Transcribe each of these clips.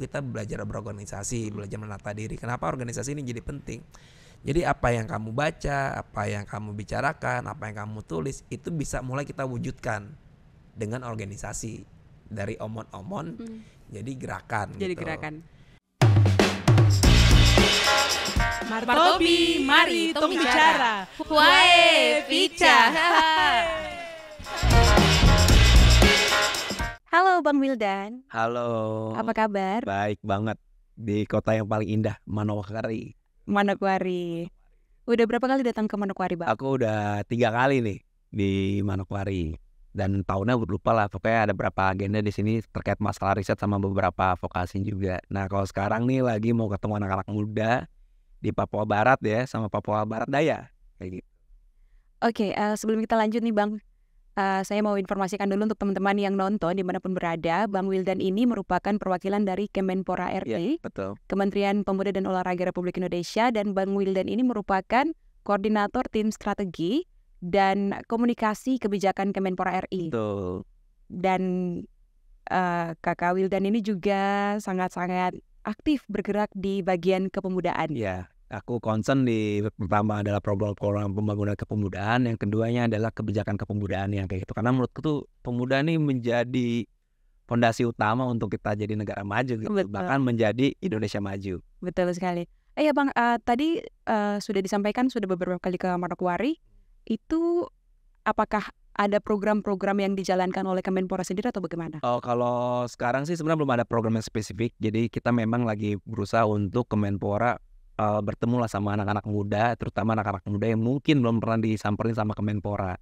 kita belajar berorganisasi, belajar menata diri. Kenapa organisasi ini jadi penting? Jadi apa yang kamu baca, apa yang kamu bicarakan, apa yang kamu tulis itu bisa mulai kita wujudkan dengan organisasi dari omon-omon hmm. jadi gerakan. Jadi gitu. gerakan. Martobi, mari tong bicara. Wae, bicara. Halo Bang Wildan. Halo. Apa kabar? Baik banget. Di kota yang paling indah, Manokwari. Manokwari. Udah berapa kali datang ke Manokwari, Bang? Aku udah tiga kali nih di Manokwari. Dan tahunnya lupa lah, pokoknya ada berapa agenda di sini terkait masalah riset sama beberapa vokasi juga. Nah kalau sekarang nih lagi mau ketemu anak-anak muda di Papua Barat ya, sama Papua Barat Daya. Kayak gitu. Oke, okay, uh, eh, sebelum kita lanjut nih Bang, Uh, saya mau informasikan dulu untuk teman-teman yang nonton dimanapun berada, Bang Wildan ini merupakan perwakilan dari Kemenpora RI, ya, betul. Kementerian Pemuda dan Olahraga Republik Indonesia, dan Bang Wildan ini merupakan koordinator tim strategi dan komunikasi kebijakan Kemenpora RI. Betul. Dan uh, Kakak Wildan ini juga sangat-sangat aktif bergerak di bagian kepemudaan. Ya aku concern di pertama adalah problem program pembangunan kepemudaan, yang keduanya adalah kebijakan kepemudaan yang kayak gitu. Karena menurutku tuh pemuda nih menjadi fondasi utama untuk kita jadi negara maju gitu, Betul. bahkan menjadi Indonesia maju. Betul sekali. Eh ya Bang, uh, tadi uh, sudah disampaikan sudah beberapa kali ke Manokwari, itu apakah ada program-program yang dijalankan oleh Kemenpora sendiri atau bagaimana? Oh, kalau sekarang sih sebenarnya belum ada program yang spesifik. Jadi kita memang lagi berusaha untuk Kemenpora uh, eh, bertemu lah sama anak-anak muda, terutama anak-anak muda yang mungkin belum pernah disamperin sama Kemenpora.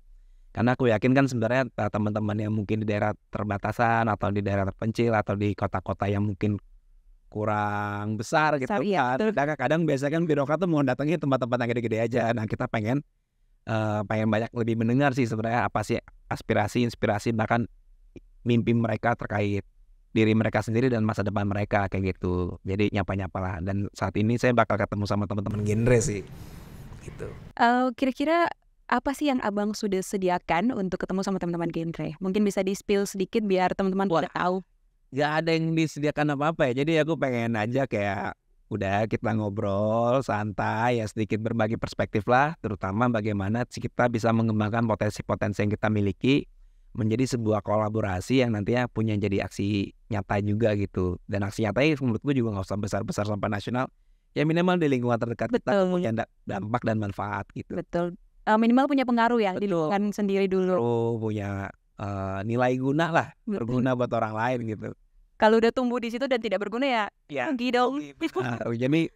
Karena aku yakin kan sebenarnya eh, teman-teman yang mungkin di daerah terbatasan atau di daerah terpencil atau di kota-kota yang mungkin kurang besar gitu Sorry, iya, kan. Ya, nah, Kadang-kadang biasanya kan birokrat tuh mau datangnya tempat-tempat yang gede-gede aja. Nah kita pengen uh, pengen banyak lebih mendengar sih sebenarnya apa sih aspirasi, inspirasi bahkan mimpi mereka terkait diri mereka sendiri dan masa depan mereka kayak gitu jadi nyapa-nyapa lah dan saat ini saya bakal ketemu sama teman-teman genre sih gitu uh, kira-kira apa sih yang abang sudah sediakan untuk ketemu sama teman-teman genre mungkin bisa di spill sedikit biar teman-teman udah tahu Gak ada yang disediakan apa-apa ya jadi aku pengen aja kayak udah kita ngobrol santai ya sedikit berbagi perspektif lah terutama bagaimana kita bisa mengembangkan potensi-potensi yang kita miliki menjadi sebuah kolaborasi yang nantinya punya jadi aksi nyata juga gitu dan aksi nyata itu menurut gue juga nggak usah besar besar sampai nasional ya minimal di lingkungan terdekat betul. kita punya dampak dan manfaat gitu betul uh, minimal punya pengaruh ya betul. di lingkungan sendiri dulu oh punya uh, nilai guna lah berguna buat orang lain gitu kalau udah tumbuh di situ dan tidak berguna ya ya dong nah, oh, jadi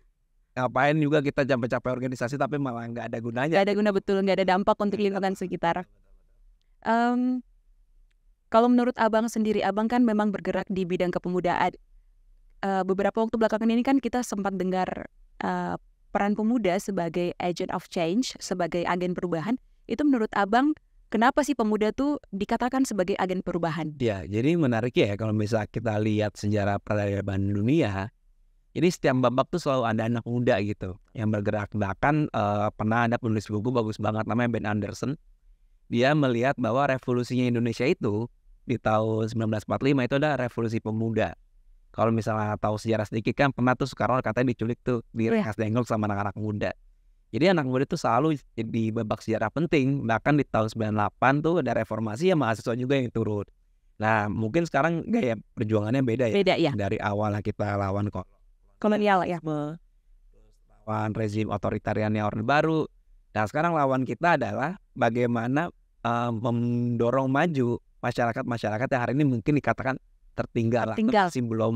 ngapain juga kita capek-capek organisasi tapi malah nggak ada gunanya nggak ada guna betul nggak ada dampak untuk lingkungan sekitar um, kalau menurut abang sendiri, abang kan memang bergerak di bidang kepemudaan. Uh, beberapa waktu belakangan ini kan kita sempat dengar uh, peran pemuda sebagai agent of change, sebagai agen perubahan. Itu menurut abang, kenapa sih pemuda tuh dikatakan sebagai agen perubahan? Ya, jadi menarik ya kalau misalnya kita lihat sejarah peradaban dunia, jadi setiap babak tuh selalu ada anak muda gitu yang bergerak. Bahkan uh, pernah ada penulis buku bagus banget namanya Ben Anderson. Dia melihat bahwa revolusinya Indonesia itu di tahun 1945 itu ada revolusi pemuda. Kalau misalnya tahu sejarah sedikit kan pernah tuh Soekarno katanya diculik tuh di Rengas oh iya. yeah. sama anak-anak muda. Jadi anak muda itu selalu jadi babak sejarah penting. Bahkan di tahun 98 tuh ada reformasi yang mahasiswa juga yang turut. Nah mungkin sekarang gaya perjuangannya beda ya. Beda ya. Dari awal kita lawan kok kolonial ya. Lawan rezim otoritariannya Orde Baru. Nah sekarang lawan kita adalah bagaimana uh, mendorong maju masyarakat-masyarakat yang hari ini mungkin dikatakan tertinggal, tertinggal. masih belum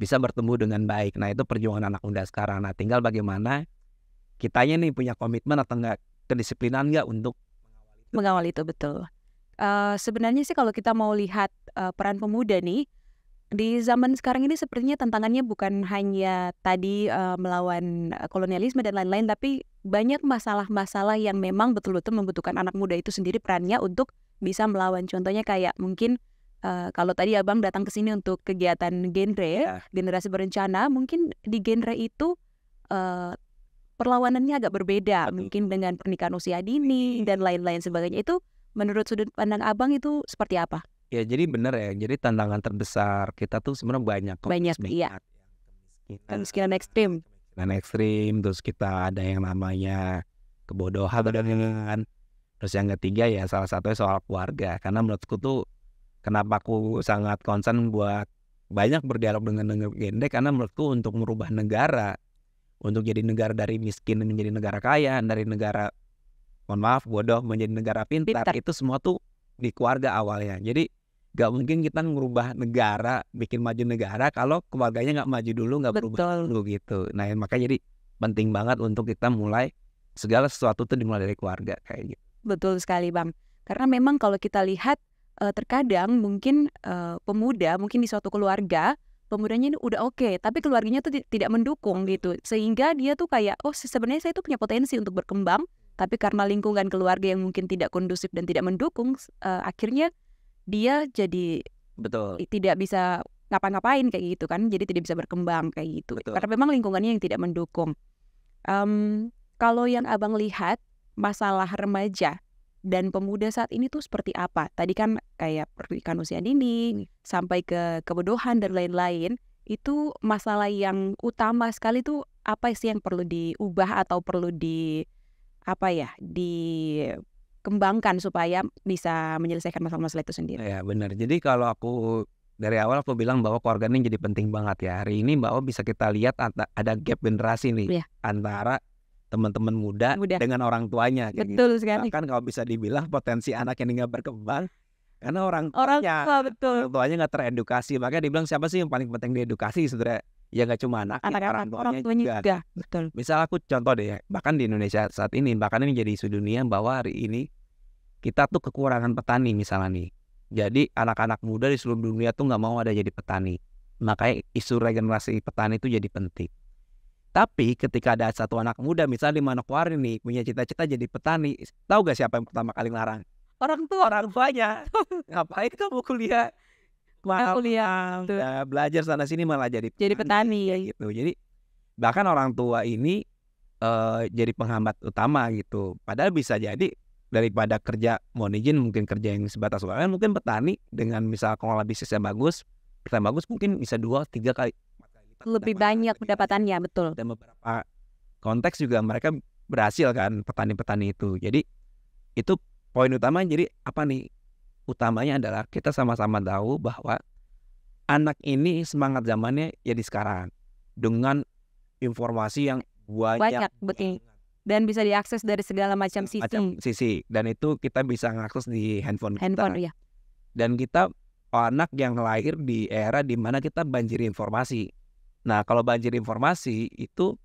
bisa bertemu dengan baik. Nah itu perjuangan anak muda sekarang. Nah tinggal bagaimana kitanya nih punya komitmen atau enggak kedisiplinan enggak untuk mengawal itu, mengawal itu betul. Uh, sebenarnya sih kalau kita mau lihat uh, peran pemuda nih di zaman sekarang ini sepertinya tantangannya bukan hanya tadi uh, melawan kolonialisme dan lain-lain, tapi banyak masalah-masalah yang memang betul-betul membutuhkan anak muda itu sendiri perannya untuk bisa melawan. Contohnya kayak mungkin uh, kalau tadi abang datang ke sini untuk kegiatan genre, yeah. generasi berencana, mungkin di genre itu uh, perlawanannya agak berbeda, Betul. mungkin dengan pernikahan usia dini dan lain-lain sebagainya. Itu menurut sudut pandang abang itu seperti apa? Ya jadi benar ya. Jadi tantangan terbesar kita tuh sebenarnya banyak. Banyak, iya. Kemiskinan ekstrim. Kemiskinan ekstrim, terus kita ada yang namanya kebodohan Terus yang ketiga ya salah satunya soal keluarga karena menurutku tuh kenapa aku sangat concern buat banyak berdialog dengan negara gendek karena menurutku untuk merubah negara untuk jadi negara dari miskin menjadi negara kaya dari negara mohon maaf bodoh menjadi negara pintar, pintar. itu semua tuh di keluarga awalnya jadi gak mungkin kita merubah negara bikin maju negara kalau keluarganya gak maju dulu nggak berubah dulu gitu nah makanya jadi penting banget untuk kita mulai segala sesuatu tuh dimulai dari keluarga kayak gitu Betul sekali Bang. Karena memang kalau kita lihat uh, terkadang mungkin uh, pemuda mungkin di suatu keluarga pemudanya ini udah oke okay, tapi keluarganya tuh tidak mendukung gitu sehingga dia tuh kayak oh sebenarnya saya tuh punya potensi untuk berkembang tapi karena lingkungan keluarga yang mungkin tidak kondusif dan tidak mendukung uh, akhirnya dia jadi betul tidak bisa ngapa-ngapain kayak gitu kan jadi tidak bisa berkembang kayak gitu betul. karena memang lingkungannya yang tidak mendukung um, kalau yang abang lihat masalah remaja dan pemuda saat ini tuh seperti apa? Tadi kan kayak pernikahan usia dini sampai ke kebodohan dan lain-lain itu masalah yang utama sekali tuh apa sih yang perlu diubah atau perlu di apa ya dikembangkan supaya bisa menyelesaikan masalah-masalah itu sendiri. Ya benar. Jadi kalau aku dari awal aku bilang bahwa keluarga ini jadi penting banget ya. Hari ini bahwa bisa kita lihat ada gap generasi nih ya. antara teman-teman muda, muda dengan orang tuanya. Gitu. Betul gitu. sekali. Kan kalau bisa dibilang potensi anak yang nggak berkembang karena orang orang tuanya, tua, betul. Orang tuanya nggak teredukasi. Makanya dibilang siapa sih yang paling penting diedukasi sebenarnya? Ya nggak cuma anak, anak ya, orang, tuanya orang tuanya juga. juga. Betul. Misal aku contoh deh, bahkan di Indonesia saat ini, bahkan ini jadi isu dunia bahwa hari ini kita tuh kekurangan petani misalnya nih. Jadi anak-anak muda di seluruh dunia tuh nggak mau ada jadi petani. Makanya isu regenerasi petani itu jadi penting. Tapi ketika ada satu anak muda misalnya di Manokwari nih punya cita-cita jadi petani, tahu gak siapa yang pertama kali ngelarang? Orang tua orang tuanya. Ngapain kamu kuliah? Mahal, kuliah ya, belajar sana sini malah jadi petani, jadi petani ya. gitu. Jadi bahkan orang tua ini uh, jadi penghambat utama gitu. Padahal bisa jadi daripada kerja mohon izin mungkin kerja yang sebatas UMR mungkin petani dengan misal kalau bisnisnya bagus kita bagus mungkin bisa dua tiga kali lebih banyak pendapatannya betul dan beberapa konteks juga mereka berhasil kan petani-petani itu jadi itu poin utama jadi apa nih utamanya adalah kita sama-sama tahu bahwa anak ini semangat zamannya ya di sekarang dengan informasi yang banyak, banyak betul dan bisa diakses dari segala macam sisi. Macam sisi dan itu kita bisa mengakses di handphone, handphone kita. Iya. Dan kita anak yang lahir di era di mana kita banjiri informasi. Nah kalau banjir informasi itu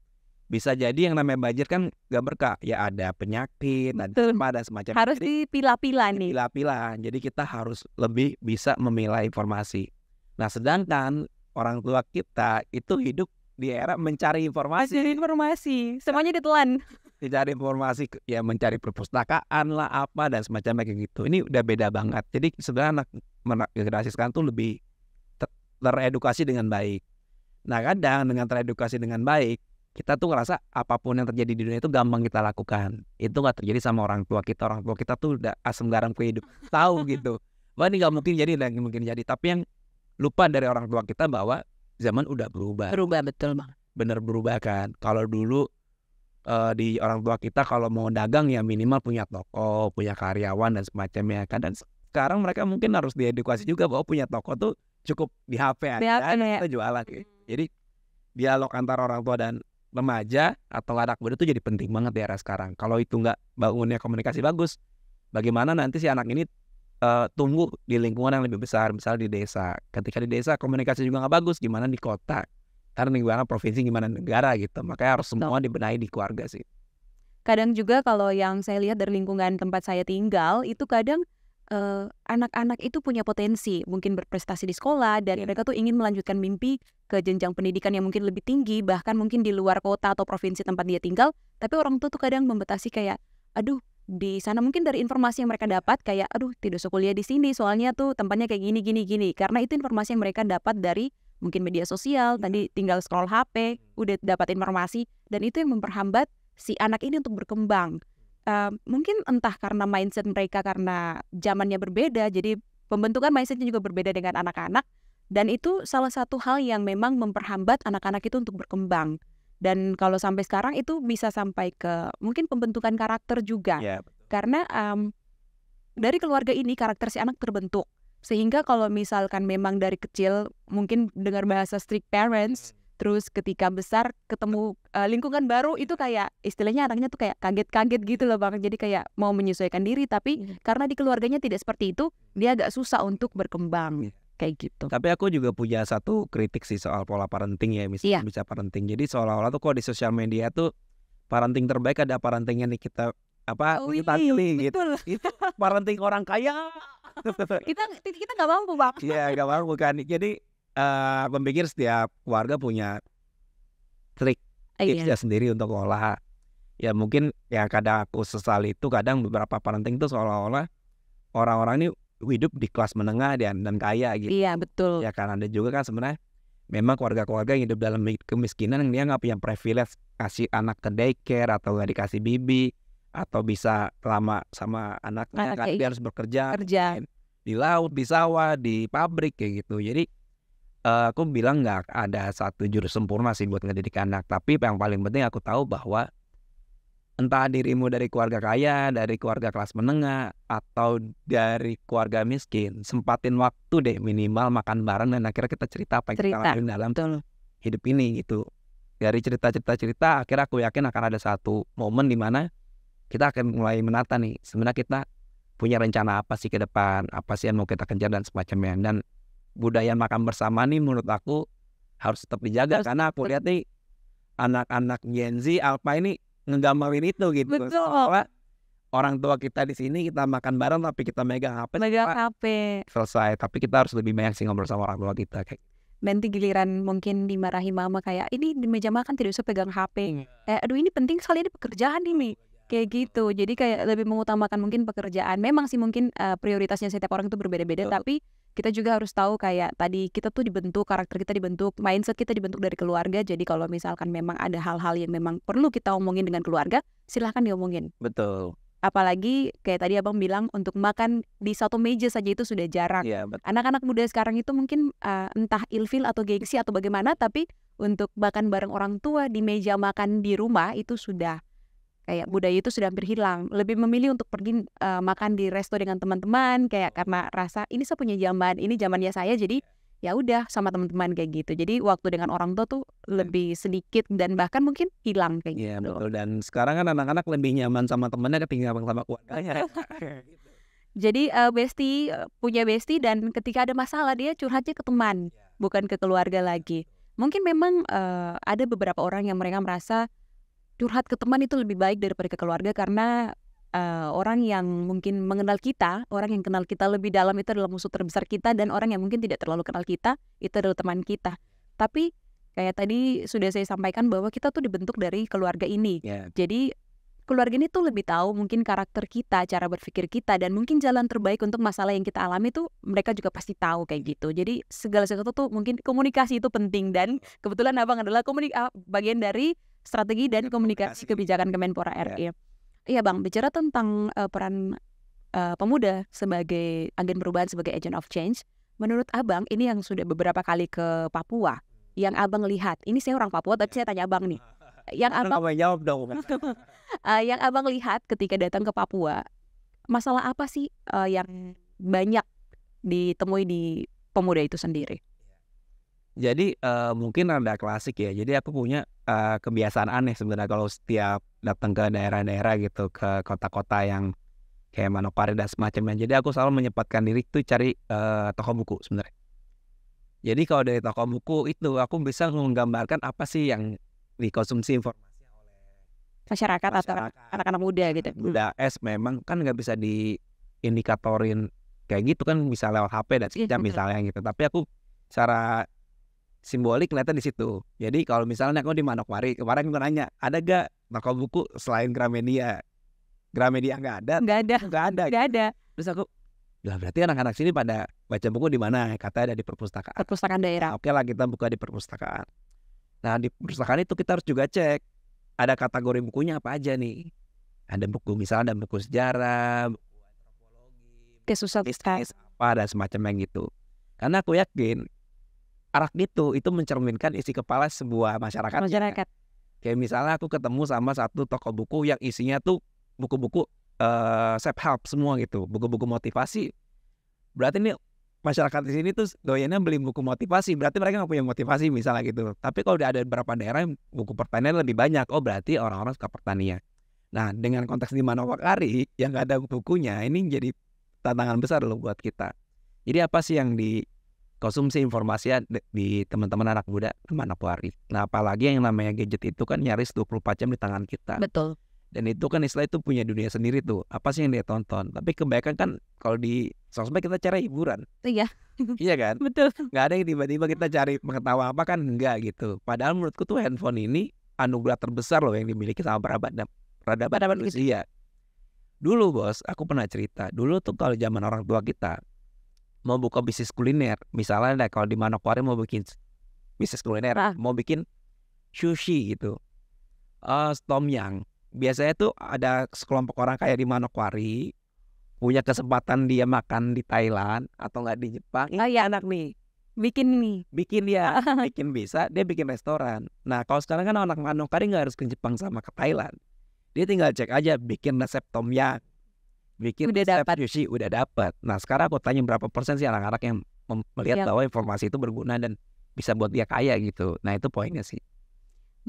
bisa jadi yang namanya banjir kan gak berkah ya ada penyakit Betul. ada semacam harus dipilah-pilah nih pilah-pilah jadi kita harus lebih bisa memilah informasi nah sedangkan orang tua kita itu hidup di era mencari informasi mencari informasi iya. semuanya ditelan dicari informasi ya mencari perpustakaan lah apa dan semacamnya kayak gitu ini udah beda banget jadi sebenarnya anak generasi sekarang tuh lebih teredukasi dengan baik Nah kadang dengan teredukasi dengan baik, kita tuh ngerasa apapun yang terjadi di dunia itu gampang kita lakukan. Itu nggak terjadi sama orang tua kita. Orang tua kita tuh udah asam garam hidup. tahu gitu. Wah ini nggak mungkin jadi, nggak mungkin jadi. Tapi yang lupa dari orang tua kita bahwa zaman udah berubah. Berubah betul bang. Bener berubah kan. Kalau dulu uh, di orang tua kita kalau mau dagang ya minimal punya toko, punya karyawan dan semacamnya kan. Dan sekarang mereka mungkin harus diedukasi juga bahwa punya toko tuh cukup di HP aja. Kan ya. Kita jualan. Gitu jadi dialog antara orang tua dan remaja atau anak muda itu jadi penting banget di era sekarang. Kalau itu nggak bangunnya komunikasi bagus, bagaimana nanti si anak ini uh, tumbuh di lingkungan yang lebih besar, misalnya di desa. Ketika di desa komunikasi juga nggak bagus, gimana di kota? Karena gimana provinsi, gimana negara gitu. Makanya harus semua dibenahi di keluarga sih. Kadang juga kalau yang saya lihat dari lingkungan tempat saya tinggal itu kadang Eh, anak-anak uh, itu punya potensi mungkin berprestasi di sekolah dan iya. mereka tuh ingin melanjutkan mimpi ke jenjang pendidikan yang mungkin lebih tinggi bahkan mungkin di luar kota atau provinsi tempat dia tinggal tapi orang tua tuh kadang membatasi kayak aduh di sana mungkin dari informasi yang mereka dapat kayak aduh tidak usah kuliah di sini soalnya tuh tempatnya kayak gini gini gini karena itu informasi yang mereka dapat dari mungkin media sosial tadi iya. tinggal scroll HP hmm. udah dapat informasi dan itu yang memperhambat si anak ini untuk berkembang uh, mungkin entah karena mindset mereka karena zamannya berbeda, jadi pembentukan mindsetnya juga berbeda dengan anak-anak. Dan itu salah satu hal yang memang memperhambat anak-anak itu untuk berkembang. Dan kalau sampai sekarang itu bisa sampai ke mungkin pembentukan karakter juga. Yeah. Iya, karena um, dari keluarga ini karakter si anak terbentuk. Sehingga kalau misalkan memang dari kecil mungkin dengar bahasa strict parents, terus ketika besar ketemu uh, lingkungan baru itu kayak istilahnya anaknya tuh kayak kaget-kaget gitu loh bang jadi kayak mau menyesuaikan diri tapi hmm. karena di keluarganya tidak seperti itu dia agak susah untuk berkembang hmm. kayak gitu tapi aku juga punya satu kritik sih soal pola parenting ya misalnya yeah. bisa parenting jadi seolah-olah tuh kok di sosial media tuh parenting terbaik ada parentingnya nih kita apa oh, kita iya, gitu itu parenting orang kaya kita kita nggak mampu bang iya nggak mampu kan jadi uh, setiap warga punya trik ah, iya. tipsnya sendiri untuk olah ya mungkin ya kadang aku sesal itu kadang beberapa parenting itu seolah-olah orang-orang ini hidup di kelas menengah dan dan kaya gitu iya betul ya karena ada juga kan sebenarnya memang keluarga-keluarga yang hidup dalam kemiskinan dia nggak punya privilege kasih anak ke daycare atau nggak dikasih bibi atau bisa lama sama anaknya ah, kan dia harus bekerja Kerja. di laut di sawah di pabrik kayak gitu jadi uh, aku bilang nggak ada satu jurus sempurna sih buat ngedidik anak tapi yang paling penting aku tahu bahwa entah dirimu dari keluarga kaya dari keluarga kelas menengah atau dari keluarga miskin sempatin waktu deh minimal makan bareng dan akhirnya kita cerita apa yang cerita. kita lakuin dalam Betul. hidup ini gitu dari cerita-cerita cerita akhirnya aku yakin akan ada satu momen di mana kita akan mulai menata nih sebenarnya kita punya rencana apa sih ke depan apa sih yang mau kita kejar dan semacamnya dan budaya makan bersama nih menurut aku harus tetap dijaga harus karena aku lihat nih anak-anak Gen Z Alpha ini ngegambarin itu gitu. Betul. Soalnya orang tua kita di sini kita makan bareng tapi kita megang HP. Megang HP. Selesai. Tapi kita harus lebih banyak sih ngobrol sama orang tua kita kayak. Gitu. Nanti giliran mungkin dimarahi mama kayak ini di meja makan tidak usah pegang HP. Iya. Eh, aduh ini penting sekali ini pekerjaan ini. Kayak gitu. Jadi kayak lebih mengutamakan mungkin pekerjaan. Memang sih mungkin uh, prioritasnya setiap orang itu berbeda-beda, tapi kita juga harus tahu kayak tadi kita tuh dibentuk karakter kita dibentuk mindset kita dibentuk dari keluarga jadi kalau misalkan memang ada hal-hal yang memang perlu kita omongin dengan keluarga silahkan diomongin betul apalagi kayak tadi abang bilang untuk makan di satu meja saja itu sudah jarang ya, anak-anak muda sekarang itu mungkin uh, entah ilfil atau gengsi atau bagaimana tapi untuk makan bareng orang tua di meja makan di rumah itu sudah kayak budaya itu sudah hampir hilang lebih memilih untuk pergi uh, makan di resto dengan teman-teman kayak karena rasa ini saya punya zaman ini zamannya saya jadi ya udah sama teman-teman kayak gitu jadi waktu dengan orang tua tuh lebih sedikit dan bahkan mungkin hilang kayak yeah, gitu betul. dan sekarang kan anak-anak lebih nyaman sama temannya ketimbang sama ya. Jadi uh, Besti e, punya Besti dan ketika ada masalah dia curhatnya ke teman, iya. bukan ke keluarga lagi. Iya, mungkin memang uh, ada beberapa orang yang mereka merasa curhat ke teman itu lebih baik daripada ke keluarga karena uh, orang yang mungkin mengenal kita, orang yang kenal kita lebih dalam itu adalah musuh terbesar kita dan orang yang mungkin tidak terlalu kenal kita itu adalah teman kita. Tapi kayak tadi sudah saya sampaikan bahwa kita tuh dibentuk dari keluarga ini. Yeah. Jadi keluarga ini tuh lebih tahu mungkin karakter kita, cara berpikir kita dan mungkin jalan terbaik untuk masalah yang kita alami tuh mereka juga pasti tahu kayak gitu. Jadi segala sesuatu tuh mungkin komunikasi itu penting dan kebetulan Abang adalah komunik ah, bagian dari Strategi dan iya, Komunikasi Kebijakan Kemenpora RI. Iya. iya Bang, bicara tentang uh, peran uh, pemuda sebagai agen perubahan sebagai agent of change, menurut Abang ini yang sudah beberapa kali ke Papua, yang Abang lihat, ini saya orang Papua tapi iya. saya tanya Abang nih. Yang Abang jawab dong. uh, yang Abang lihat ketika datang ke Papua, masalah apa sih uh, yang hmm. banyak ditemui di pemuda itu sendiri? Jadi uh, mungkin ada klasik ya. Jadi aku punya uh, kebiasaan aneh sebenarnya kalau setiap datang ke daerah-daerah gitu, ke kota-kota yang kayak Manokwari dan semacamnya. Jadi aku selalu menyempatkan diri tuh cari uh, toko buku sebenarnya. Jadi kalau dari toko buku itu aku bisa menggambarkan apa sih yang dikonsumsi informasi masyarakat, masyarakat atau anak-anak muda gitu. Hmm. Muda es memang kan nggak bisa diindikatorin kayak gitu kan bisa lewat HP dan iya, sejam misalnya gitu. Tapi aku secara simbolik kelihatan di situ. Jadi kalau misalnya aku di Manokwari kemarin gue nanya ada gak toko buku selain Gramedia? Gramedia nggak ada? Nggak ada. Nggak ada. Nggak ada. Terus aku lah berarti anak-anak sini pada baca buku di mana? Kata ada di perpustakaan. Perpustakaan daerah. Nah, Oke okay lah kita buka di perpustakaan. Nah di perpustakaan itu kita harus juga cek ada kategori bukunya apa aja nih. Ada buku misalnya ada buku sejarah, buku antropologi, kesusahan, apa ada semacam yang gitu. Karena aku yakin arak itu itu mencerminkan isi kepala sebuah masyarakat. Masyarakat. Kayak misalnya aku ketemu sama satu toko buku yang isinya tuh buku-buku uh, self help semua gitu, buku-buku motivasi. Berarti ini masyarakat di sini tuh doyannya beli buku motivasi berarti mereka nggak punya motivasi misalnya gitu tapi kalau udah ada beberapa daerah buku pertanian lebih banyak oh berarti orang-orang suka pertanian nah dengan konteks di Manokwari yang nggak ada bukunya ini jadi tantangan besar loh buat kita jadi apa sih yang di konsumsi informasi ya di teman-teman anak muda mana pelari. Nah apalagi yang namanya gadget itu kan nyaris 24 jam di tangan kita. Betul. Dan itu kan istilah itu punya dunia sendiri tuh. Apa sih yang dia tonton? Tapi kebanyakan kan kalau di sosmed kita cari hiburan. Iya. iya kan? Betul. Gak ada yang tiba-tiba kita cari pengetahuan apa kan enggak gitu. Padahal menurutku tuh handphone ini anugerah terbesar loh yang dimiliki sama peradaban peradaban iya. manusia. Dulu bos, aku pernah cerita. Dulu tuh kalau zaman orang tua kita, mau buka bisnis kuliner misalnya deh, kalau di Manokwari mau bikin bisnis kuliner ah. mau bikin sushi gitu uh, tom yang biasanya tuh ada sekelompok orang kayak di Manokwari punya kesempatan dia makan di Thailand atau nggak di Jepang oh, ya anak nih bikin nih bikin dia ya. ah. bikin bisa dia bikin restoran nah kalau sekarang kan anak Manokwari nggak harus ke Jepang sama ke Thailand dia tinggal cek aja bikin resep tom yang bikin udah dapat sih udah dapat nah sekarang aku tanya berapa persen sih anak-anak yang melihat ya. bahwa informasi itu berguna dan bisa buat dia kaya gitu nah itu poinnya sih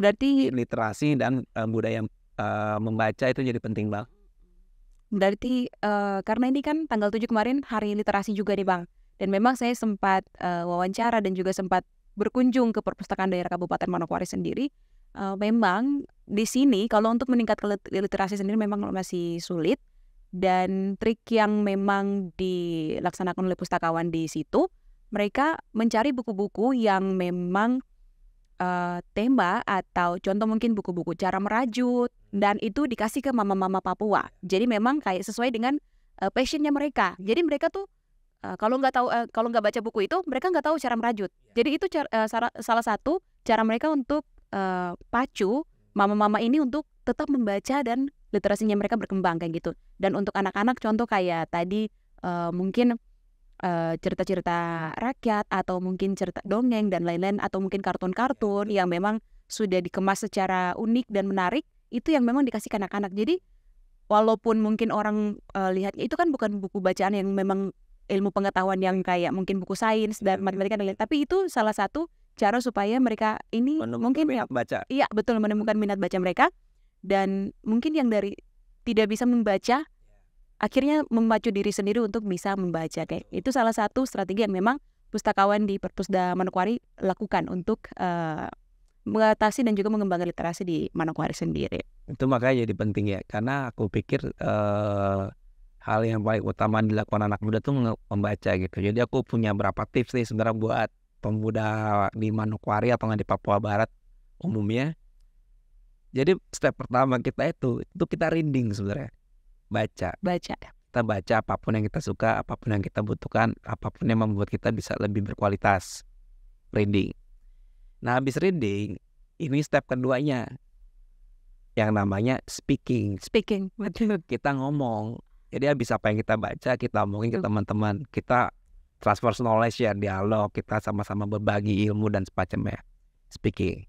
berarti literasi dan uh, eh, budaya uh, eh, membaca itu jadi penting bang berarti uh, karena ini kan tanggal 7 kemarin hari literasi juga nih bang dan memang saya sempat uh, wawancara dan juga sempat berkunjung ke perpustakaan daerah Kabupaten Manokwari sendiri uh, memang di sini kalau untuk meningkat literasi sendiri memang masih sulit dan trik yang memang dilaksanakan oleh pustakawan di situ, mereka mencari buku-buku yang memang uh, tema atau contoh mungkin buku-buku cara merajut dan itu dikasih ke mama-mama Papua. Jadi memang kayak sesuai dengan uh, passionnya mereka. Jadi mereka tuh uh, kalau nggak tahu uh, kalau nggak baca buku itu mereka nggak tahu cara merajut. Iya. Jadi itu cara, uh, salah satu cara mereka untuk uh, pacu mama-mama ini untuk tetap membaca dan literasinya mereka berkembang kayak gitu. Dan untuk anak-anak contoh kayak tadi uh, mungkin eh, cerita-cerita rakyat atau mungkin cerita dongeng dan lain-lain atau mungkin kartun-kartun iya. yang memang sudah dikemas secara unik dan menarik itu yang memang dikasih ke anak-anak. Jadi walaupun mungkin orang uh, eh, lihatnya itu kan bukan buku bacaan yang memang ilmu pengetahuan yang kayak mungkin buku sains dan iya. matematika dan lain-lain, tapi itu salah satu cara supaya mereka ini menemukan mungkin minat baca. Iya, betul menemukan minat baca mereka dan mungkin yang dari tidak bisa membaca akhirnya memacu diri sendiri untuk bisa membaca kayak itu salah satu strategi yang memang pustakawan di Perpusda Manokwari lakukan untuk uh, mengatasi dan juga mengembangkan literasi di Manokwari sendiri. Itu makanya jadi penting ya karena aku pikir uh, hal yang paling utama dilakukan anak muda tuh membaca gitu. Jadi aku punya berapa tips nih sebenarnya buat pemuda di Manokwari atau di Papua Barat umumnya jadi step pertama kita itu itu kita reading sebenarnya. Baca. Baca. Kita baca apapun yang kita suka, apapun yang kita butuhkan, apapun yang membuat kita bisa lebih berkualitas. Reading. Nah, habis reading, ini step keduanya. Yang namanya speaking. Speaking, betul. Kita ngomong. Jadi habis apa yang kita baca, kita omongin ke teman-teman. Kita transfer knowledge ya dialog kita sama-sama berbagi ilmu dan semacamnya speaking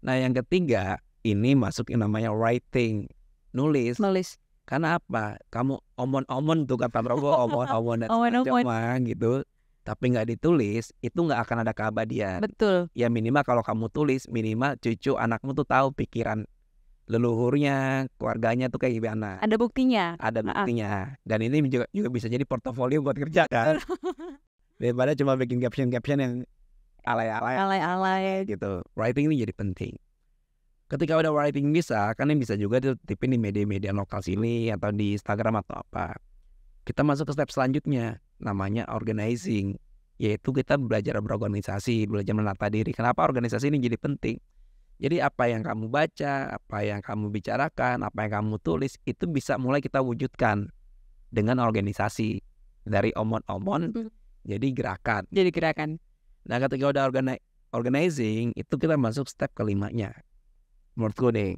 nah yang ketiga ini masuk yang namanya writing nulis nulis karena apa kamu omon-omon tuh kata Prabowo omon-omon dan omon, omon. gitu tapi nggak ditulis itu nggak akan ada keabadian betul ya minimal kalau kamu tulis minimal cucu anakmu tuh tahu pikiran leluhurnya keluarganya tuh kayak gimana ada buktinya ada buktinya dan ini juga juga bisa jadi portofolio buat kerja kan daripada cuma bikin caption caption yang alay-alay alay-alay gitu writing ini jadi penting ketika udah writing bisa kan ini bisa juga ditipin di media-media lokal sini atau di Instagram atau apa kita masuk ke step selanjutnya namanya organizing yaitu kita belajar berorganisasi belajar menata diri kenapa organisasi ini jadi penting jadi apa yang kamu baca apa yang kamu bicarakan apa yang kamu tulis itu bisa mulai kita wujudkan dengan organisasi dari omon-omon hmm. jadi gerakan jadi gerakan nah ketika udah organi organizing itu kita masuk step kelimanya menurutku nih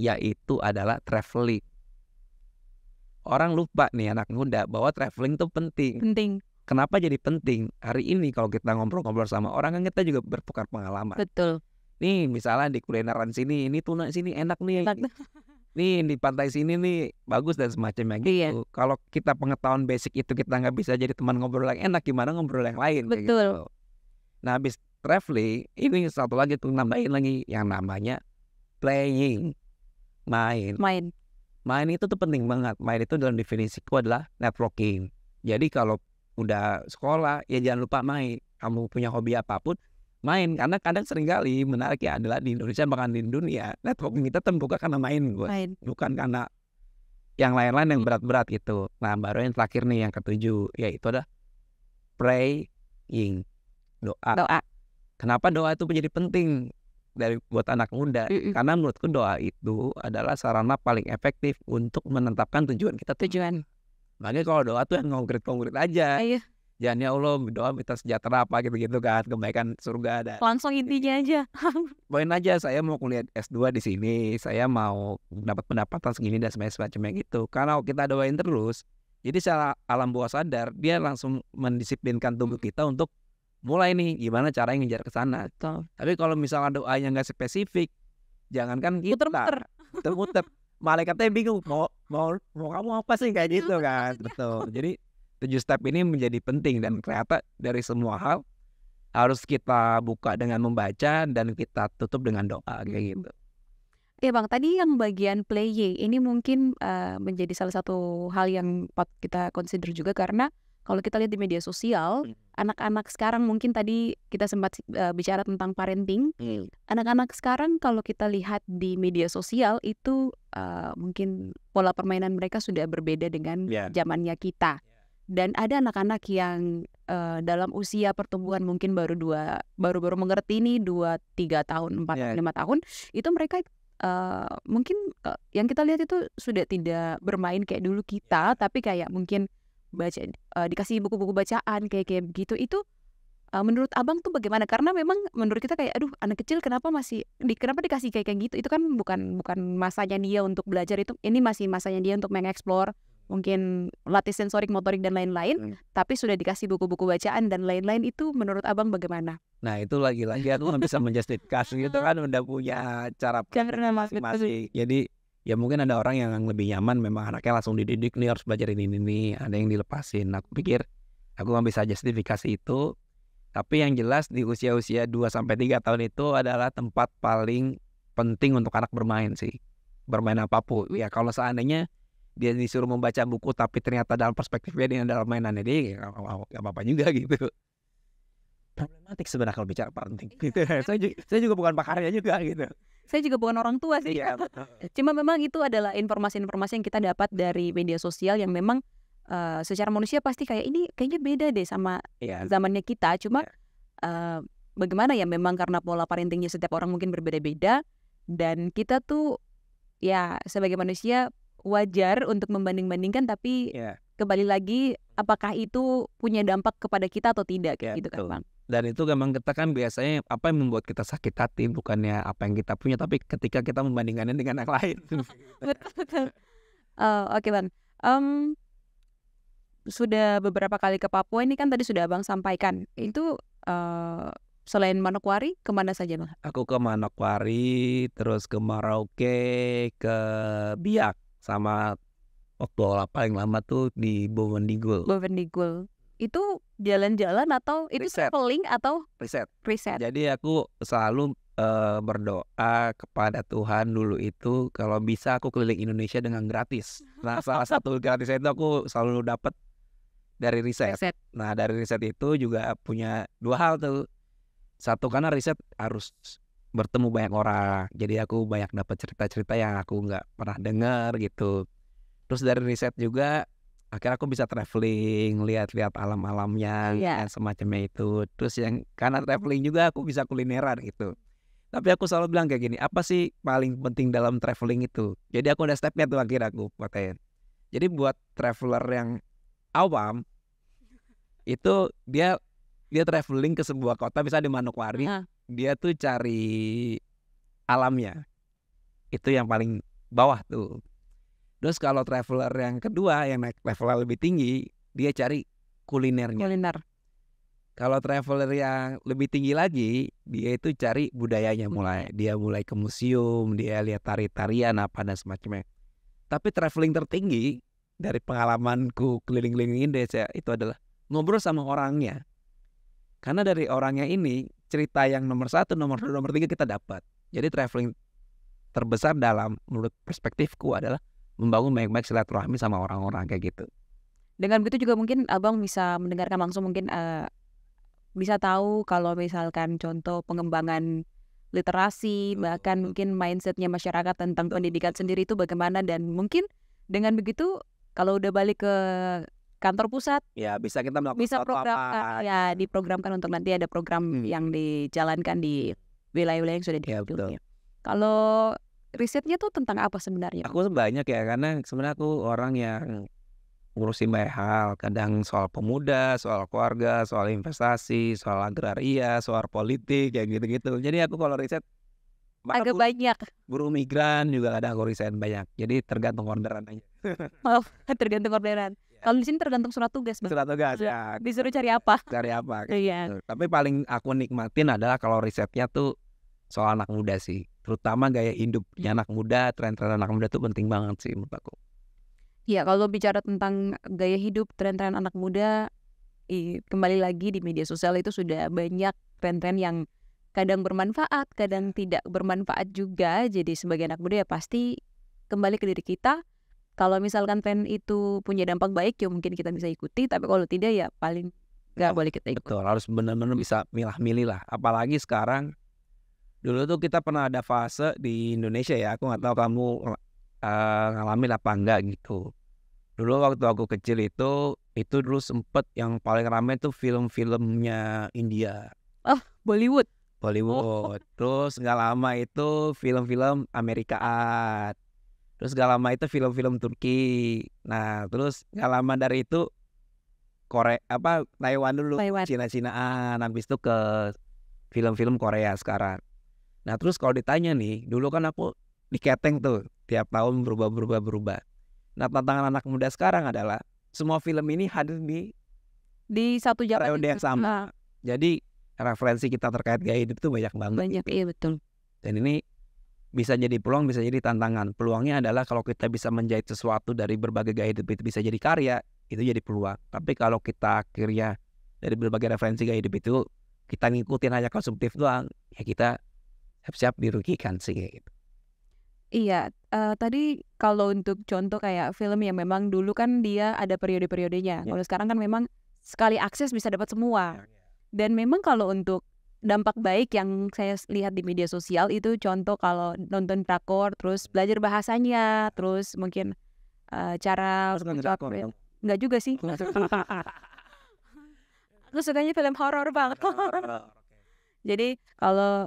yaitu adalah traveling orang lupa nih anak muda bahwa traveling itu penting penting kenapa jadi penting hari ini kalau kita ngobrol-ngobrol sama orang kan kita juga bertukar pengalaman betul nih misalnya di kulineran sini ini tuna sini enak nih enak. nih di pantai sini nih bagus dan semacamnya gitu iya. kalau kita pengetahuan basic itu kita nggak bisa jadi teman ngobrol yang enak gimana ngobrol yang lain gitu. betul gitu. nah habis traveling ini satu lagi tuh nambahin lagi yang namanya playing main main main itu tuh penting banget main itu dalam definisi definisiku adalah networking jadi kalau udah sekolah ya jangan lupa main kamu punya hobi apapun main karena kadang seringkali menarik ya adalah di Indonesia bahkan di dunia networking kita terbuka karena main gue main. bukan karena yang lain-lain yang berat-berat gitu nah baru yang terakhir nih yang ketujuh yaitu ada praying doa doa kenapa doa itu menjadi penting dari buat anak muda mm -mm. karena menurutku doa itu adalah sarana paling efektif untuk menetapkan tujuan kita tujuan makanya kalau doa tuh yang konkret konkret aja Ayo. Ah, iya. jangan ya allah doa minta sejahtera apa gitu gitu kan kebaikan surga ada langsung intinya aja poin aja saya mau kuliah S 2 di sini saya mau dapat pendapatan segini dan semacamnya gitu karena kita doain terus jadi secara alam bawah sadar dia langsung mendisiplinkan tubuh kita untuk mulai nih gimana caranya ngejar ke sana. Tapi kalau misalnya doanya nggak spesifik, jangankan kita muter-muter, muter malaikatnya bingung mau mau mau kamu apa sih kayak gitu kan, betul. Jadi tujuh step ini menjadi penting dan ternyata dari semua hal harus kita buka dengan membaca dan kita tutup dengan doa kayak gitu. Ya bang, tadi yang bagian play ini mungkin uh, menjadi salah satu hal yang kita consider juga karena kalau kita lihat di media sosial, hmm. anak-anak hmm. sekarang mungkin tadi kita sempat uh, bicara tentang parenting. Hmm. Anak-anak hmm. sekarang kalau kita lihat di media sosial itu uh, mungkin pola permainan mereka sudah berbeda dengan yeah. zamannya kita. Dan ada anak-anak yang uh, dalam usia pertumbuhan mungkin baru dua baru-baru mengerti ini dua tiga tahun empat yeah. lima tahun itu mereka uh, mungkin uh, yang kita lihat itu sudah tidak bermain kayak dulu kita ya. tapi kayak mungkin baca uh, dikasih buku-buku bacaan kayak kayak begitu itu uh, menurut abang tuh bagaimana karena memang menurut kita kayak aduh anak kecil kenapa masih di, kenapa dikasih kayak kayak gitu itu kan bukan bukan masanya dia untuk belajar itu ini masih masanya dia untuk mengeksplor mungkin latih sensorik motorik dan lain-lain hmm. tapi sudah dikasih buku-buku bacaan dan lain-lain itu menurut abang bagaimana nah itu lagi-lagi aku nggak bisa menjustifikasi itu kan udah punya cara masing-masing jadi ya mungkin ada orang yang lebih nyaman memang anaknya langsung dididik nih harus belajar ini ini ada yang dilepasin nah, aku pikir aku nggak bisa justifikasi itu tapi yang jelas di usia-usia 2 sampai 3 tahun itu adalah tempat paling penting untuk anak bermain sih bermain apapun ya kalau seandainya dia disuruh membaca buku tapi ternyata dalam perspektifnya dia adalah mainan dia ya, apa-apa juga gitu problematik sebenarnya kalau bicara parenting. Iya, gitu ya. saya, juga, saya juga bukan pakarnya juga gitu. Saya juga bukan orang tua sih. Iya, Cuma memang itu adalah informasi-informasi yang kita dapat dari media sosial yang memang uh, secara manusia pasti kayak ini kayaknya beda deh sama iya. zamannya kita. Cuma iya. uh, bagaimana ya memang karena pola parentingnya setiap orang mungkin berbeda-beda dan kita tuh ya sebagai manusia wajar untuk membanding-bandingkan tapi yeah. kembali lagi apakah itu punya dampak kepada kita atau tidak yeah, gitu kan betul. bang dan itu memang kita kan biasanya apa yang membuat kita sakit hati bukannya apa yang kita punya tapi ketika kita membandingkannya dengan yang lain oh, oke okay, bang um, sudah beberapa kali ke Papua ini kan tadi sudah abang sampaikan itu uh, selain Manokwari kemana saja bang aku ke Manokwari terus ke Marauke, ke Biak sama waktu apa yang lama tuh di Bovendigul Bovendigul itu jalan-jalan atau itu riset. traveling atau riset riset jadi aku selalu uh, berdoa kepada Tuhan dulu itu kalau bisa aku keliling Indonesia dengan gratis nah salah satu gratis itu aku selalu dapat dari riset. riset nah dari riset itu juga punya dua hal tuh satu karena riset harus bertemu banyak orang jadi aku banyak dapat cerita-cerita yang aku nggak pernah dengar gitu terus dari riset juga akhirnya aku bisa traveling lihat-lihat alam-alamnya yeah. semacamnya itu terus yang karena traveling juga aku bisa kulineran gitu tapi aku selalu bilang kayak gini apa sih paling penting dalam traveling itu jadi aku udah stepnya tuh akhirnya aku pakai jadi buat traveler yang awam itu dia dia traveling ke sebuah kota bisa di Manokwari uh. dia tuh cari alamnya itu yang paling bawah tuh Terus kalau traveler yang kedua yang naik level lebih tinggi, dia cari kulinernya. Kuliner. Kalau traveler yang lebih tinggi lagi, dia itu cari budayanya mulai. Dia mulai ke museum, dia lihat tari-tarian apa dan semacamnya. Tapi traveling tertinggi dari pengalamanku keliling-keliling Indonesia itu adalah ngobrol sama orangnya. Karena dari orangnya ini cerita yang nomor satu, nomor dua, nomor tiga kita dapat. Jadi traveling terbesar dalam menurut perspektifku adalah membangun baik-baik silaturahmi sama orang-orang kayak gitu. Dengan begitu juga mungkin abang bisa mendengarkan langsung mungkin uh, bisa tahu kalau misalkan contoh pengembangan literasi bahkan mungkin mindsetnya masyarakat tentang pendidikan sendiri itu bagaimana dan mungkin dengan begitu kalau udah balik ke kantor pusat ya bisa kita melakukan bisa program apa. Eh, ya diprogramkan untuk nanti ada program hmm. yang dijalankan di wilayah-wilayah yang sudah ya, kalau risetnya tuh tentang apa sebenarnya? Aku tuh banyak ya karena sebenarnya aku orang yang ngurusin banyak hal, kadang soal pemuda, soal keluarga, soal investasi, soal agraria, soal politik, ya gitu-gitu. Jadi aku kalau riset agak aku, banyak. buru migran juga ada aku riset banyak. Jadi tergantung orderan aja. oh, tergantung orderan. Iya. Kalau di sini tergantung surat tugas, Bang. Surat tugas ya. Disuruh cari apa? Cari apa. Iya. Tapi paling aku nikmatin adalah kalau risetnya tuh soal anak muda sih terutama gaya hidupnya hmm. anak muda tren-tren anak muda tuh penting banget sih menurut aku ya kalau bicara tentang gaya hidup tren-tren anak muda kembali lagi di media sosial itu sudah banyak tren-tren yang kadang bermanfaat kadang tidak bermanfaat juga jadi sebagai anak muda ya pasti kembali ke diri kita kalau misalkan tren itu punya dampak baik ya mungkin kita bisa ikuti tapi kalau tidak ya paling nggak nah, boleh kita ikut. Betul, harus benar-benar bisa milah-milih lah. Apalagi sekarang dulu tuh kita pernah ada fase di Indonesia ya aku nggak tahu kamu uh, ngalamin apa enggak gitu dulu waktu aku kecil itu itu dulu sempet yang paling ramai tuh film-filmnya India oh Bollywood Bollywood oh. terus nggak lama itu film-film Amerika Amerikaan terus nggak lama itu film-film Turki nah terus nggak lama dari itu Korea apa Taiwan dulu Cina-Cinaan habis itu ke film-film Korea sekarang Nah terus kalau ditanya nih, dulu kan aku diketeng tuh tiap tahun berubah-berubah berubah. Nah tantangan anak muda sekarang adalah semua film ini hadir di di satu jam yang sama. Nah. Jadi referensi kita terkait gaya hidup itu banyak banget. Banyak iya betul. Dan ini bisa jadi peluang, bisa jadi tantangan. Peluangnya adalah kalau kita bisa menjahit sesuatu dari berbagai gaya hidup itu bisa jadi karya, itu jadi peluang. Tapi kalau kita akhirnya dari berbagai referensi gaya hidup itu kita ngikutin hanya konsumtif doang, ya kita siap dirugikan sih gitu. Iya, uh, tadi kalau untuk contoh kayak film yang memang dulu kan dia ada periode-periodenya. Yeah. Kalau sekarang kan memang sekali akses bisa dapat semua. Iya, iya. Dan memang kalau untuk dampak baik yang saya lihat di media sosial itu contoh kalau nonton drakor, terus iya. belajar bahasanya, terus mungkin uh, cara nggak juga sih. Aku sukanya film horor banget. Jadi kalau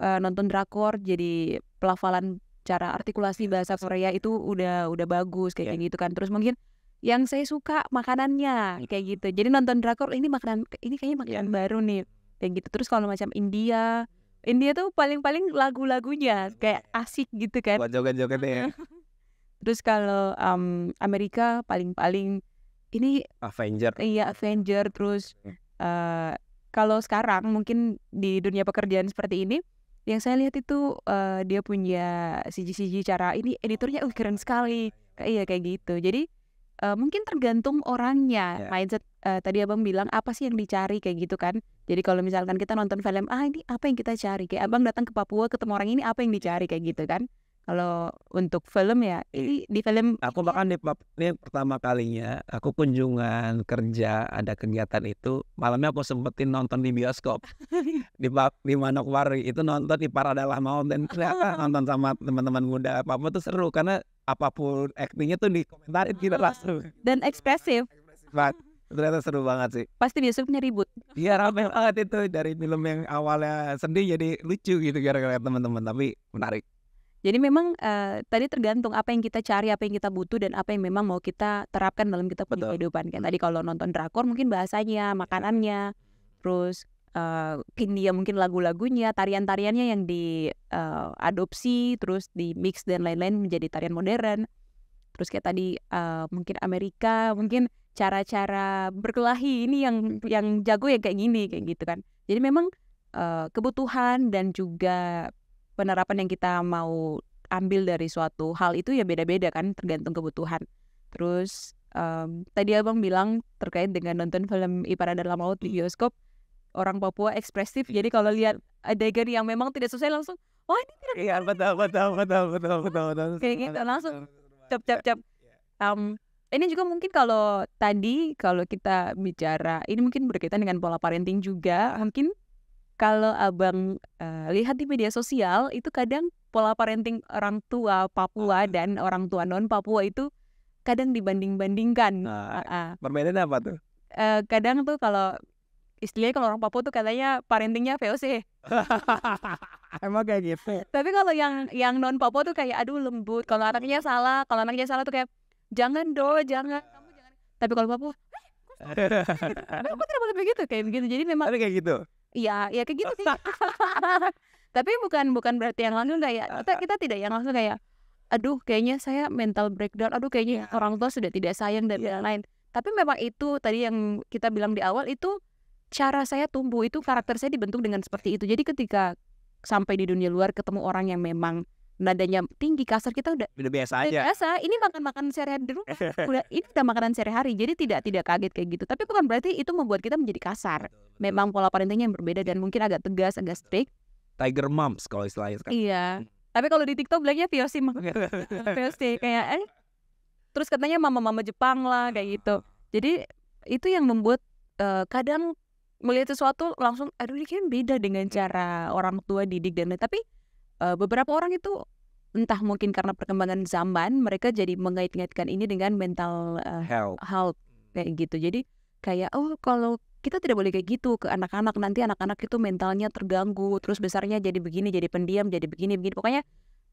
uh, nonton drakor jadi pelafalan cara artikulasi iya, bahasa Korea itu udah udah bagus kayak, yeah. gitu kan terus mungkin yang saya suka makanannya hmm. kayak gitu jadi nonton drakor ini makanan ini kayaknya iya. makanan yeah. baru nih kayak gitu terus kalau macam India India tuh paling-paling lagu-lagunya iya, kayak asik gitu kan Buat joget-joget ya terus kalau um, Amerika paling-paling ini Avenger iya Avenger terus uh, kalau sekarang mungkin di dunia pekerjaan seperti ini yang saya lihat itu uh, dia punya CG-CG cara ini editornya uh, keren sekali kayak iya kayak gitu jadi uh, mungkin tergantung orangnya yeah. mindset uh, tadi abang bilang apa sih yang dicari kayak gitu kan jadi kalau misalkan kita nonton film ah ini apa yang kita cari kayak abang datang ke Papua ketemu orang ini apa yang dicari kayak gitu kan kalau untuk film ya, ini di film Aku bahkan di ini pertama kalinya aku kunjungan kerja ada kegiatan itu malamnya aku sempetin nonton di bioskop di di Manokwari itu nonton di Paradala dan ternyata nonton sama teman-teman muda apa apa tuh seru karena apapun aktingnya tuh di dikomentarin kita langsung dan ekspresif. Wah ternyata seru banget sih pasti besoknya ribut iya ramai banget itu dari film yang awalnya sedih jadi lucu gitu gara-gara teman-teman tapi menarik jadi memang uh, tadi tergantung apa yang kita cari, apa yang kita butuh, dan apa yang memang mau kita terapkan dalam kita punya kehidupan. Kan tadi hmm. kalau nonton drakor mungkin bahasanya, makanannya, terus ini ya mungkin lagu-lagunya, tarian-tariannya yang di uh, terus di mix dan lain-lain menjadi tarian modern. Terus kayak tadi uh, mungkin Amerika, mungkin cara-cara berkelahi ini yang yang jago yang kayak gini kayak gitu kan. Jadi memang uh, kebutuhan dan juga penerapan yang kita mau ambil dari suatu hal itu ya beda-beda kan tergantung kebutuhan. Terus um, tadi abang bilang terkait dengan nonton film Ipara dalam Laut di bioskop orang Papua ekspresif jadi kalau lihat adegan yang memang tidak sesuai langsung wah ini tidak iya betul betul betul betul betul betul kayak gitu langsung cap cap cap iya. um, mmm, ini juga mungkin kalau tadi kalau kita bicara ini mungkin berkaitan dengan pola parenting juga mungkin kalau abang uh, lihat di media sosial itu kadang pola parenting orang tua Papua uh. dan orang tua non Papua itu kadang dibanding-bandingkan. Perbedaan uh, uh. Perbedaannya apa tuh? Uh, kadang tuh kalau istilahnya kalau orang Papua tuh katanya parentingnya VOC. Emang kayak gitu. Tapi kalau yang yang non Papua tuh kayak aduh lembut. Kalau anaknya salah, kalau anaknya salah tuh kayak jangan do, jangan kamu jangan. Tapi kalau Papua, eh, aku tidak boleh begitu kayak begitu. Jadi memang. Tapi kayak gitu. Iya, ya kayak gitu sih. Tapi bukan bukan berarti yang langsung kayak kita kita tidak yang langsung kayak aduh kayaknya saya mental breakdown, aduh kayaknya yeah. orang tua sudah tidak sayang dan yang lain Tapi memang itu tadi yang kita bilang di awal itu cara saya tumbuh itu karakter saya dibentuk dengan seperti itu. Jadi ketika sampai di dunia luar ketemu orang yang memang nadanya tinggi kasar kita udah udah biasa udah aja biasa ini makan makan sehari-hari di rumah udah ini udah makanan sehari-hari jadi tidak tidak kaget kayak gitu tapi bukan berarti itu membuat kita menjadi kasar memang pola parentingnya yang berbeda dan mungkin agak tegas agak strict tiger moms kalau istilahnya sekarang iya hmm. tapi kalau di tiktok bilangnya VOC VOC kayak eh terus katanya mama-mama Jepang lah kayak ah. gitu jadi itu yang membuat uh, kadang melihat sesuatu langsung aduh ini kan beda dengan cara orang tua didik dan lain tapi uh, beberapa orang itu entah mungkin karena perkembangan zaman mereka jadi mengait-ngaitkan ini dengan mental uh, health. health kayak gitu jadi kayak oh kalau kita tidak boleh kayak gitu ke anak-anak nanti anak-anak itu mentalnya terganggu terus besarnya jadi begini jadi pendiam jadi begini begini pokoknya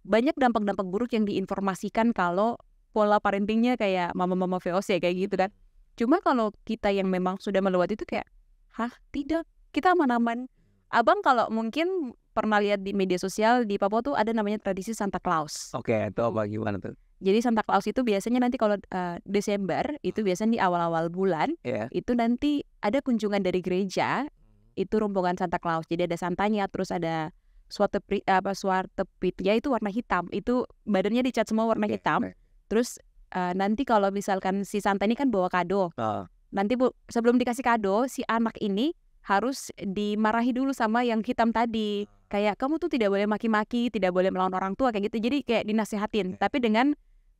banyak dampak-dampak buruk yang diinformasikan kalau pola parentingnya kayak mama-mama VOC kayak gitu kan cuma kalau kita yang memang sudah melewati itu kayak hah tidak kita aman-aman abang kalau mungkin pernah lihat di media sosial di Papua tuh ada namanya tradisi Santa Claus. Oke, okay, itu apa gimana tuh? Jadi Santa Claus itu biasanya nanti kalau uh, Desember itu biasanya di awal-awal bulan yeah. itu nanti ada kunjungan dari gereja itu rombongan Santa Claus. Jadi ada santanya terus ada suatu pri, apa suatu pitnya itu warna hitam. Itu badannya dicat semua warna hitam. hitam. Terus uh, nanti kalau misalkan si Santa ini kan bawa kado. Uh. Nanti bu, sebelum dikasih kado si anak ini harus dimarahi dulu sama yang hitam tadi kayak kamu tuh tidak boleh maki-maki, tidak boleh melawan orang tua kayak gitu. Jadi kayak dinasehatin, tapi dengan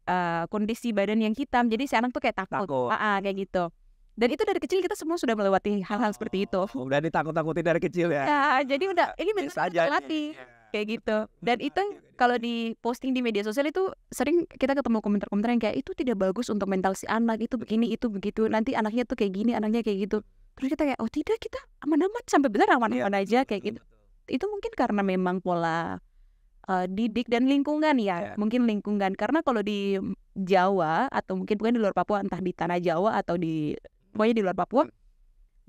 uh, kondisi badan yang hitam, jadi si anak tuh kayak takut, takut. Ah, kayak gitu. Dan itu dari kecil kita semua sudah melewati hal-hal oh, seperti itu. Udah oh, ditakut-takutin dari kecil ya. Ya, jadi udah ya, ini benar ya. kayak gitu. Dan itu iya, kalau gitu. di posting di media sosial itu sering kita ketemu komentar-komentar yang kayak itu tidak bagus untuk mental si anak, itu begini, itu begitu. Nanti anaknya tuh kayak gini, anaknya kayak gitu. Terus kita kayak oh tidak kita aman-aman sampai benar aman-aman iya, aja kayak gitu itu mungkin karena memang pola uh, didik dan lingkungan ya yeah. mungkin lingkungan karena kalau di Jawa atau mungkin bukan di luar Papua entah di tanah Jawa atau di pokoknya di luar Papua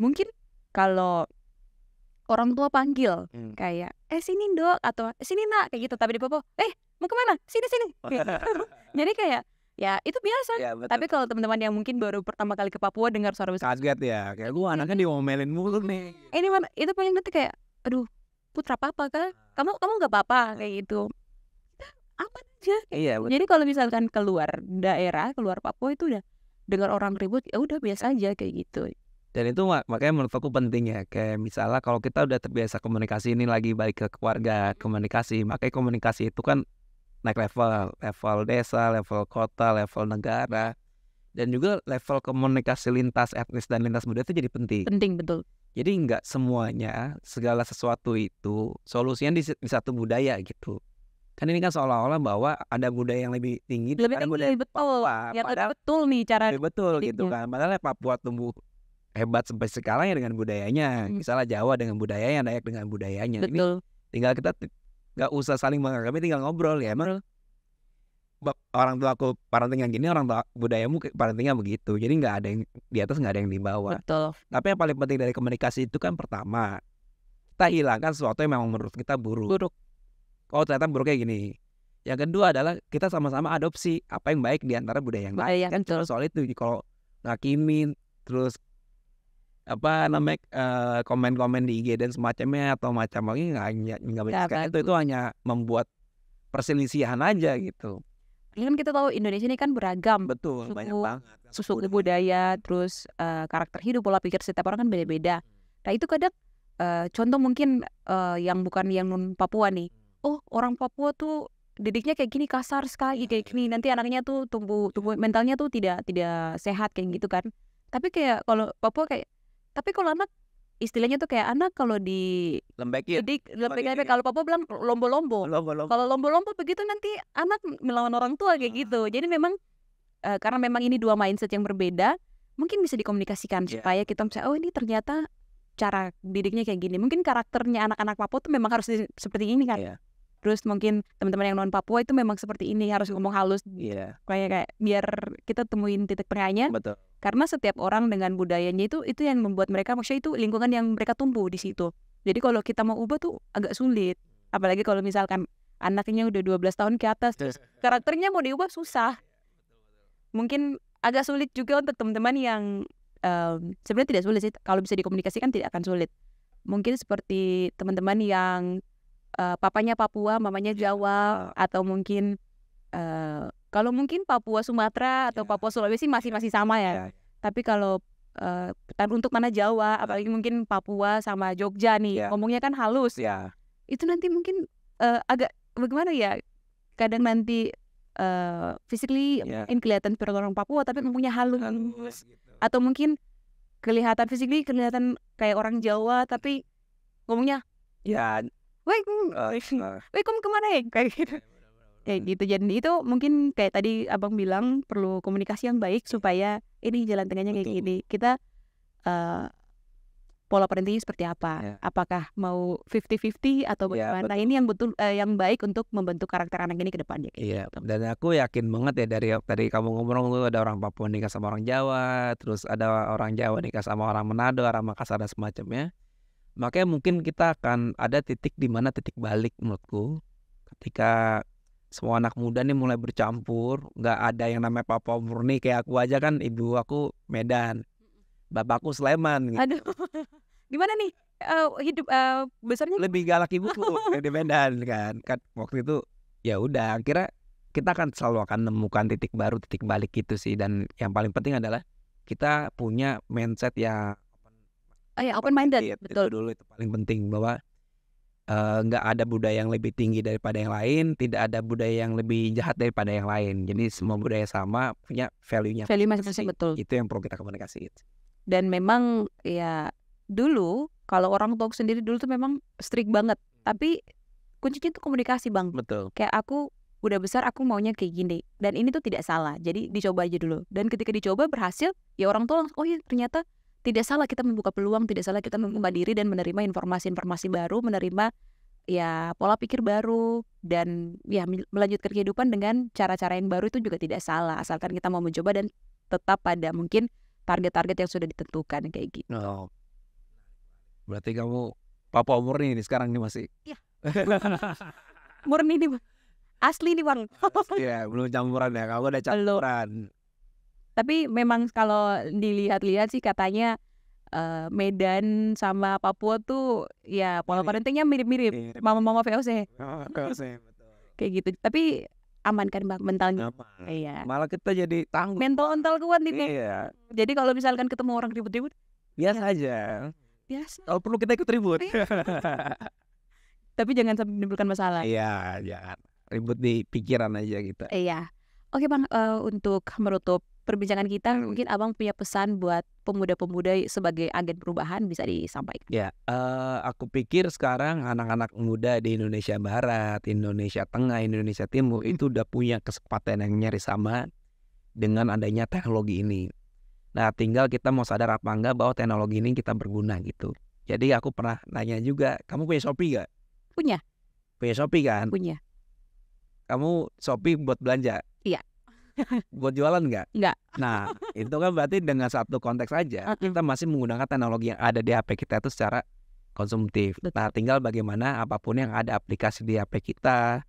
mungkin kalau orang tua panggil hmm. kayak eh sini dok atau sini nak kayak gitu tapi di Papua eh mau kemana sini sini gitu. jadi kayak ya itu biasa ya, tapi kalau teman-teman yang mungkin baru pertama kali ke Papua dengar suara besar kaget ya kayak gue anaknya diomelin mulu nih ini mana itu paling nanti kayak aduh putra papa kan kamu kamu nggak apa-apa kayak gitu Apa aja iya, betul. jadi kalau misalkan keluar daerah keluar Papua itu udah dengar orang ribut ya udah biasa aja kayak gitu dan itu mak makanya menurut aku penting ya kayak misalnya kalau kita udah terbiasa komunikasi ini lagi balik ke keluarga komunikasi makanya komunikasi itu kan naik level level desa level kota level negara dan juga level komunikasi lintas etnis dan lintas budaya itu jadi penting. Penting betul. Jadi nggak semuanya segala sesuatu itu solusinya di, di satu budaya gitu. Kan ini kan seolah-olah bahwa ada budaya yang lebih tinggi lebih tinggi, budaya betul. Papua. Ya, padahal betul nih cara lebih betul gitu kan. Padahal ya Papua tumbuh hebat sampai sekarang ya dengan budayanya. Hmm. Misalnya Jawa dengan budayanya, Dayak dengan budayanya. Betul. Ini tinggal kita nggak usah saling menganggapnya tinggal ngobrol ya emang orang tua aku parenting yang gini orang tua budayamu parentingnya begitu jadi nggak ada yang di atas nggak ada yang di bawah Betul. tapi yang paling penting dari komunikasi itu kan pertama kita hilangkan sesuatu yang memang menurut kita buruk buruk oh ternyata buruknya gini yang kedua adalah kita sama-sama adopsi apa yang baik di antara budaya yang lain kan betul. soal itu kalau ngakimin terus apa namanya komen eh, komen-komen di IG dan semacamnya atau macam lagi nggak nggak itu itu hanya membuat perselisihan aja gitu ini kan kita tahu Indonesia ini kan beragam. Betul, suku, banyak banget. budaya, budaya, terus uh, karakter hidup, pola pikir setiap orang kan beda-beda. Hmm. Nah itu kadang uh, contoh mungkin uh, yang bukan yang non Papua nih. Hmm. Oh orang Papua tuh didiknya kayak gini kasar sekali kayak gini iya. nanti anaknya tuh tumbuh tumbuh mentalnya tuh tidak tidak sehat kayak gitu kan tapi kayak kalau Papua kayak tapi kalau anak istilahnya tuh kayak anak kalau di lembekin jadi gitu lembek lembek ya? kalau papa bilang lombo-lombo kalau lombo-lombo begitu nanti anak melawan orang tua kayak ah. gitu jadi memang uh, karena memang ini dua mindset yang berbeda mungkin bisa dikomunikasikan yeah. supaya kita bisa oh ini ternyata cara didiknya kayak gini mungkin karakternya anak-anak papa tuh memang harus seperti ini kan yeah terus mungkin teman-teman yang non Papua itu memang seperti ini harus ngomong halus yeah. kayak kayak biar kita temuin titik tengahnya Betul. karena setiap orang dengan budayanya itu itu yang membuat mereka maksudnya itu lingkungan yang mereka tumbuh di situ jadi kalau kita mau ubah tuh agak sulit apalagi kalau misalkan anaknya udah 12 tahun ke atas terus karakternya mau diubah susah mungkin agak sulit juga untuk teman-teman yang um, sebenarnya tidak sulit sih kalau bisa dikomunikasikan tidak akan sulit mungkin seperti teman-teman yang uh, papanya Papua, mamanya iya. Jawa atau mungkin uh, kalau mungkin Papua Sumatera atau iya. Papua Sulawesi masih masih sama ya. Iya. Tapi kalau uh, untuk mana Jawa apalagi mungkin Papua sama Jogja nih, ngomongnya kan halus. Itu nanti mungkin uh, agak bagaimana ya? Kadang nanti uh, physically yeah. mungkin kelihatan seperti orang Papua tapi ngomongnya halus, halus gitu. atau mungkin kelihatan physically kelihatan kayak orang Jawa tapi ngomongnya ya woi woi kamu kemana ya kayak gitu ya gitu jadi itu mungkin kayak tadi abang bilang perlu komunikasi yang baik iya. supaya ini jalan tengahnya kayak gini kita uh, pola parentingnya seperti apa yeah. apakah mau 50-50 atau iya, bagaimana Nah ini yang betul uh, yang baik untuk membentuk karakter anak ini ke depannya yeah. Iya, gitu. dan aku yakin banget ya dari tadi kamu ngomong tuh ada orang Papua nikah sama orang Jawa terus ada orang Jawa nikah sama orang Manado orang Makassar dan semacamnya makanya mungkin kita akan ada titik di mana titik balik menurutku ketika semua anak muda nih mulai bercampur nggak ada yang namanya papa murni kayak aku aja kan ibu aku Medan bapakku Sleman gitu. aduh gimana nih uh, hidup uh, besarnya lebih galak ibuku di Medan kan kan waktu itu ya udah kira kita akan selalu akan menemukan titik baru titik balik itu sih dan yang paling penting adalah kita punya mindset yang oh, ya open minded Iya betul dulu itu paling penting bahwa eh, nggak uh, ada budaya yang lebih tinggi daripada yang lain, tidak ada budaya yang lebih jahat daripada yang lain. Jadi semua budaya sama punya value-nya. Value masing-masing betul. Itu yang perlu kita komunikasi. Dan memang ya dulu kalau orang tua sendiri dulu tuh memang strict banget. Tapi kuncinya itu komunikasi bang. Betul. Kayak aku udah besar aku maunya kayak gini dan ini tuh tidak salah. Jadi dicoba aja dulu. Dan ketika dicoba berhasil ya orang tua langsung oh iya ternyata tidak salah kita membuka peluang, tidak salah kita membuka diri dan menerima informasi-informasi baru, menerima ya pola pikir baru dan ya melanjutkan kehidupan dengan cara-cara yang baru itu juga tidak salah asalkan kita mau mencoba dan tetap pada mungkin target-target yang sudah ditentukan kayak gitu. Oh. Berarti kamu papa murni ini sekarang nih masih. Iya. murni nih asli nih bang. Iya belum campuran ya kamu udah campuran. Tapi memang kalau dilihat-lihat sih katanya uh, Medan sama Papua tuh ya pola parentingnya mirip-mirip. Mama-mama VOC. Oh, Kayak gitu. Tapi aman kan bang mentalnya aman. iya malah kita jadi tangguh mental mental kuat nih iya. jadi kalau misalkan ketemu orang ribut-ribut biasa ya. aja biasa kalau perlu kita ikut ribut iya. tapi jangan sampai menimbulkan masalah iya jangan ribut di pikiran aja kita iya oke bang uh, untuk menutup perbincangan kita hmm. mungkin abang punya pesan buat pemuda-pemuda sebagai agen perubahan bisa disampaikan. Ya, uh, aku pikir sekarang anak-anak muda di Indonesia Barat, Indonesia Tengah, Indonesia Timur hmm. itu udah punya kesempatan yang nyaris sama dengan adanya teknologi ini. Nah, tinggal kita mau sadar apa enggak bahwa teknologi ini kita berguna gitu. Jadi aku pernah nanya juga, kamu punya Shopee gak? Punya. Punya Shopee kan? Punya. Kamu Shopee buat belanja? buat jualan nggak? Nggak. Nah, itu kan berarti dengan satu konteks aja kita masih menggunakan teknologi yang ada di HP kita itu secara konsumtif. Nah, Betul. Nah, tinggal bagaimana apapun yang ada aplikasi di HP kita,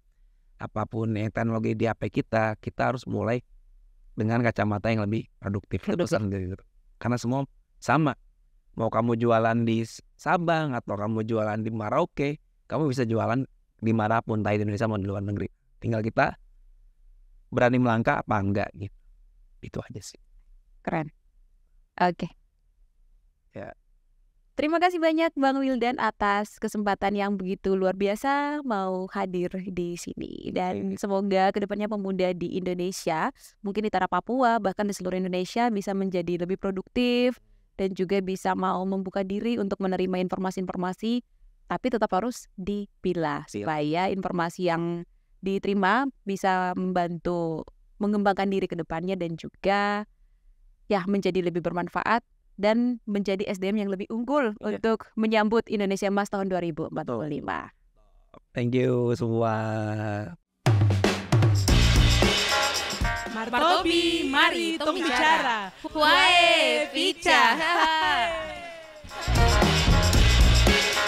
apapun yang teknologi di HP kita, kita harus mulai dengan kacamata yang lebih produktif. produktif. Gitu. Karena semua sama. Mau kamu jualan di Sabang atau kamu jualan di Marauke, kamu bisa jualan di mana entah di Indonesia maupun di luar negeri. Tinggal kita berani melangkah apa enggak gitu itu aja sih keren oke okay. ya Terima kasih banyak Bang Wildan atas kesempatan yang begitu luar biasa mau hadir di sini dan semoga kedepannya pemuda di Indonesia mungkin di tanah Papua bahkan di seluruh Indonesia bisa menjadi lebih produktif dan juga bisa mau membuka diri untuk menerima informasi-informasi tapi tetap harus dipilah supaya informasi yang diterima bisa membantu mengembangkan diri ke depannya dan juga ya menjadi lebih bermanfaat dan menjadi SDM yang lebih unggul yeah. untuk menyambut Indonesia Emas tahun 2045. Thank you semua. Martopi, mari tong bicara. Wae, bicara.